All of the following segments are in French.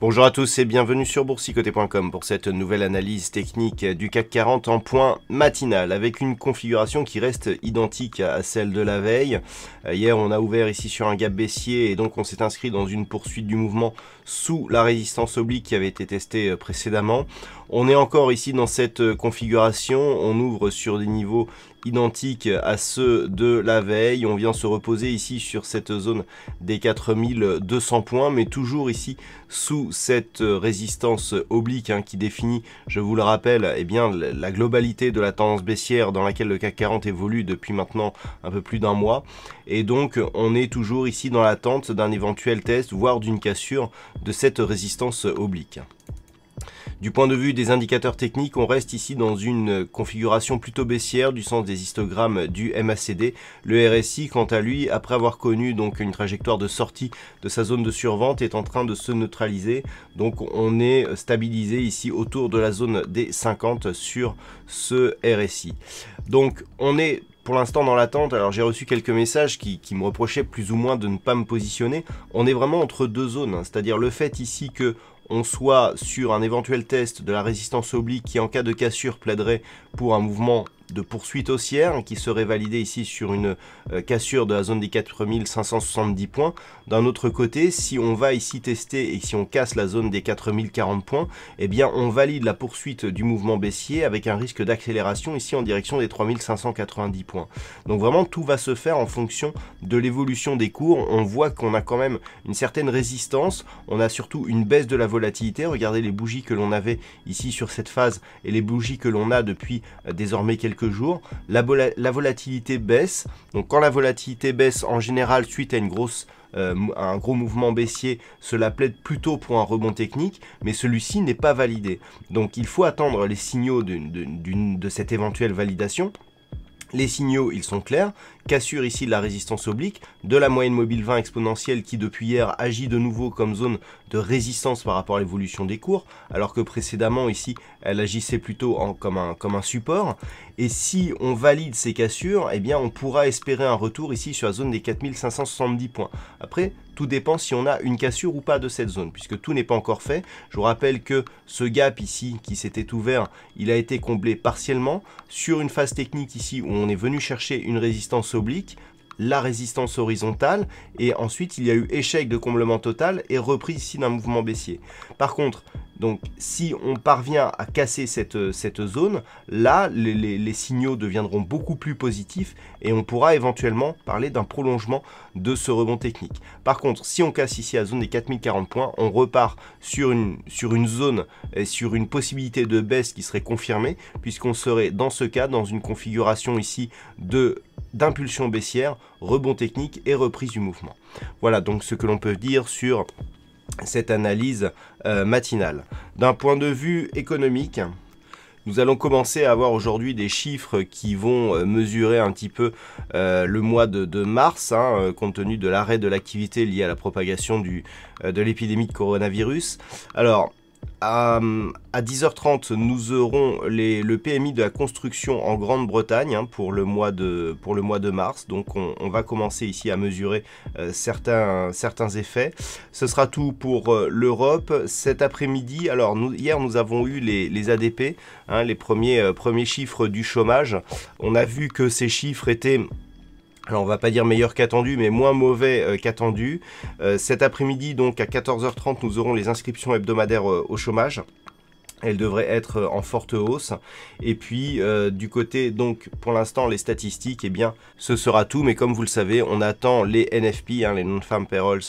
Bonjour à tous et bienvenue sur boursicoté.com pour cette nouvelle analyse technique du CAC 40 en point matinal avec une configuration qui reste identique à celle de la veille. Euh, hier on a ouvert ici sur un gap baissier et donc on s'est inscrit dans une poursuite du mouvement sous la résistance oblique qui avait été testée euh, précédemment. On est encore ici dans cette euh, configuration, on ouvre sur des niveaux identique à ceux de la veille. On vient se reposer ici sur cette zone des 4200 points, mais toujours ici sous cette résistance oblique hein, qui définit, je vous le rappelle, eh bien, la globalité de la tendance baissière dans laquelle le CAC 40 évolue depuis maintenant un peu plus d'un mois. Et donc on est toujours ici dans l'attente d'un éventuel test, voire d'une cassure de cette résistance oblique. Du point de vue des indicateurs techniques, on reste ici dans une configuration plutôt baissière du sens des histogrammes du MACD. Le RSI, quant à lui, après avoir connu donc une trajectoire de sortie de sa zone de survente, est en train de se neutraliser. Donc on est stabilisé ici autour de la zone des 50 sur ce RSI. Donc on est pour l'instant dans l'attente. Alors j'ai reçu quelques messages qui, me reprochaient plus ou moins de ne pas me positionner. On est vraiment entre deux zones, hein. c'est-à-dire le fait ici que on soit sur un éventuel test de la résistance oblique qui en cas de cassure plaiderait pour un mouvement de poursuite haussière hein, qui serait validée ici sur une euh, cassure de la zone des 4570 points. D'un autre côté, si on va ici tester et si on casse la zone des 4040 points, eh bien on valide la poursuite du mouvement baissier avec un risque d'accélération ici en direction des 3590 points. Donc vraiment tout va se faire en fonction de l'évolution des cours. On voit qu'on a quand même une certaine résistance, on a surtout une baisse de la volatilité. Regardez les bougies que l'on avait ici sur cette phase et les bougies que l'on a depuis euh, désormais quelques jours, la, volatilité baisse. Donc quand la volatilité baisse en général suite à une grosse, euh, un gros mouvement baissier, cela plaide plutôt pour un rebond technique, mais celui-ci n'est pas validé. Donc il faut attendre les signaux de cette éventuelle validation les signaux, ils sont clairs. Cassure ici de la résistance oblique, de la moyenne mobile 20 exponentielle qui depuis hier agit de nouveau comme zone de résistance par rapport à l'évolution des cours, alors que précédemment ici, elle agissait plutôt en, comme, un, comme un support. Et si on valide ces cassures, eh bien on pourra espérer un retour ici sur la zone des 4570 points. Après, tout dépend si on a une cassure ou pas de cette zone, puisque tout n'est pas encore fait. Je vous rappelle que ce gap ici qui s'était ouvert, il a été comblé partiellement. Sur une phase technique ici où on est venu chercher une résistance oblique, la résistance horizontale, et ensuite il y a eu échec de comblement total et reprise ici d'un mouvement baissier. Par contre, donc si on parvient à casser cette, euh, cette zone, là les, signaux deviendront beaucoup plus positifs et on pourra éventuellement parler d'un prolongement de ce rebond technique. Par contre, si on casse ici la zone des 4040 points, on repart sur une, sur une zone et sur une possibilité de baisse qui serait confirmée puisqu'on serait dans ce cas dans une configuration ici de d'impulsion baissière, rebond technique et reprise du mouvement. Voilà donc ce que l'on peut dire sur cette analyse euh, matinale. D'un point de vue économique, nous allons commencer à avoir aujourd'hui des chiffres qui vont euh, mesurer un petit peu euh, le mois de, mars, hein, compte tenu de l'arrêt de l'activité liée à la propagation du, de l'épidémie de coronavirus. Alors, à, 10h30, nous aurons le PMI de la construction en Grande-Bretagne hein, pour, le mois de, pour le mois de mars. Donc on, va commencer ici à mesurer euh, certains, certains effets. Ce sera tout pour euh, l'Europe. Cet après-midi, alors hier nous avons eu les, ADP, hein, les premiers, euh, premiers chiffres du chômage. On a vu que ces chiffres étaient alors on va pas dire meilleur qu'attendu, mais moins mauvais euh, qu'attendu. Euh, cet après-midi, donc à 14h30, nous aurons les inscriptions hebdomadaires euh, au chômage. Elles devraient être en forte hausse. Et puis du côté donc pour l'instant les statistiques, eh bien ce sera tout. Mais comme vous le savez, on attend les NFP, hein, les non-farm payrolls,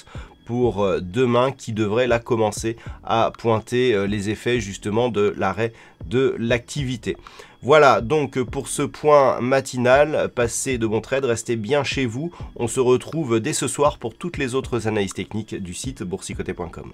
pour demain qui devraient là commencer à pointer les effets justement de l'arrêt de l'activité. Voilà donc pour ce point matinal, passez de bons trades, restez bien chez vous. On se retrouve dès ce soir pour toutes les autres analyses techniques du site boursicoté.com.